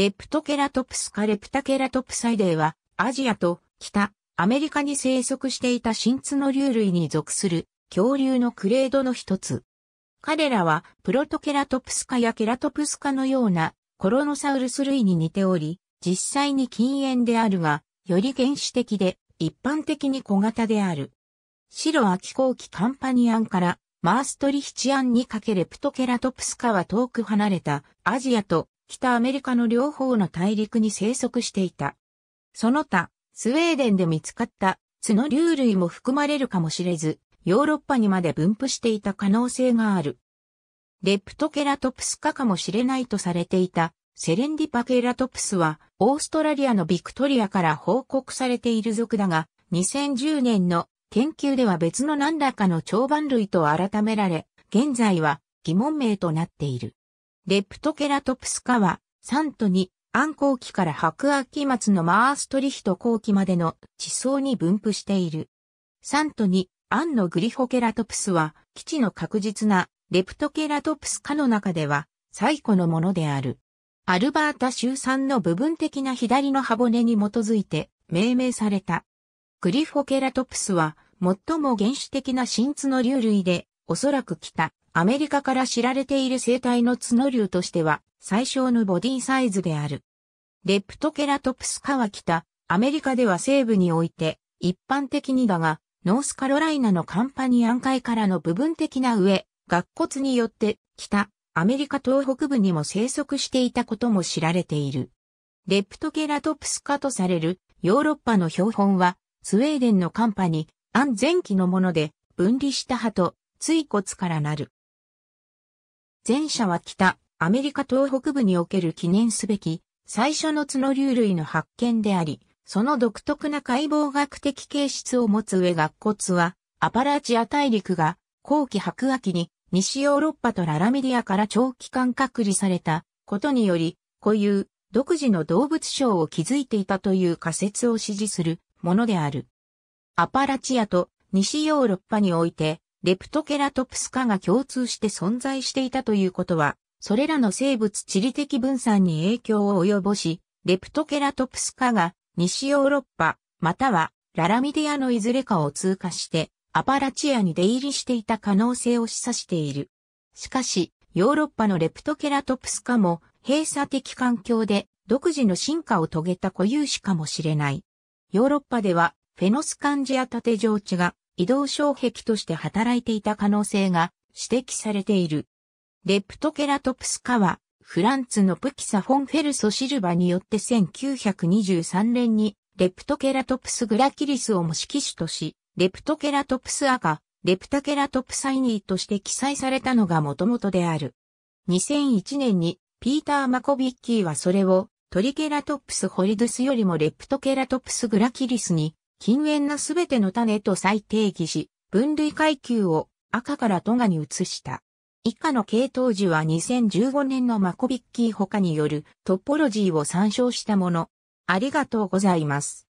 レプトケラトプスかレプタケラトプサイデーは、アジアと北、アメリカに生息していた新津の竜類に属する恐竜のクレードの一つ。彼らはプロトケラトプスカやケラトプス科のようなコロノサウルス類に似ており、実際に禁煙であるが、より原始的で一般的に小型である。白秋後期カンパニアンからマーストリヒチアンにかけレプトケラトプスカは遠く離れたアジアと北アメリカの両方の大陸に生息していた。その他、スウェーデンで見つかった角竜類も含まれるかもしれず、ヨーロッパにまで分布していた可能性がある。レプトケラトプス科かもしれないとされていたセレンディパケラトプスはオーストラリアのビクトリアから報告されている属だが、2010年の研究では別の何らかの長板類と改められ、現在は疑問名となっている。レプトケラトプス科は、3と2、暗光期から白亜紀末のマーストリヒト後期までの地層に分布している。3と2、暗のグリフォケラトプスは、基地の確実なレプトケラトプス科の中では最古のものである。アルバータ州産の部分的な左の箱骨に基づいて命名された。グリフォケラトプスは最も原始的な新津の竜類で、おそらく北、アメリカから知られている生態の角竜としては最小のボディサイズである。レプトケラトプス科は北、アメリカでは西部において一般的にだが、ノースカロライナのカンパニアン海からの部分的な上、学骨によって北、アメリカ東北部にも生息していたことも知られている。レプトケラトプスカとされるヨーロッパの標本は、スウェーデンのカンパニアン前期のもので、分離した歯と、椎骨からなる。前者は北、アメリカ東北部における記念すべき、最初の角竜類の発見であり、その独特な解剖学的形質を持つ上学骨は、アパラチア大陸が後期白亜紀に西ヨーロッパとララメディアから長期間隔離されたことにより、固有、独自の動物省を築いていたという仮説を支持するものである。アパラチアと西ヨーロッパにおいてレプトケラトプス科が共通して存在していたということは、それらの生物地理的分散に影響を及ぼし、レプトケラトプス科が西ヨーロッパ、またはララミディアのいずれかを通過して、アパラチアに出入りしていた可能性を示唆している。しかし、ヨーロッパのレプトケラトプス科も閉鎖的環境で独自の進化を遂げた固有種かもしれない。ヨーロッパではフェノスカンジア縦上地が移動障壁として働いていた可能性が指摘されている。レプトケラトプス科は、フランツのプキサ・フォン・フェルソ・シルバによって1923年に、レプトケラトプス・グラキリスを模式種とし、レプトケラトプス赤、レプタケラトプサイニーとして記載されたのが元々である。2001年に、ピーター・マコビッキーはそれを、トリケラトプス・ホリドゥスよりもレプトケラトプス・グラキリスに禁煙なすべての種と再定義し、分類階級を赤からトガに移した。以下の系統樹は2015年のマコビッキー他によるトポロジーを参照したもの。ありがとうございます。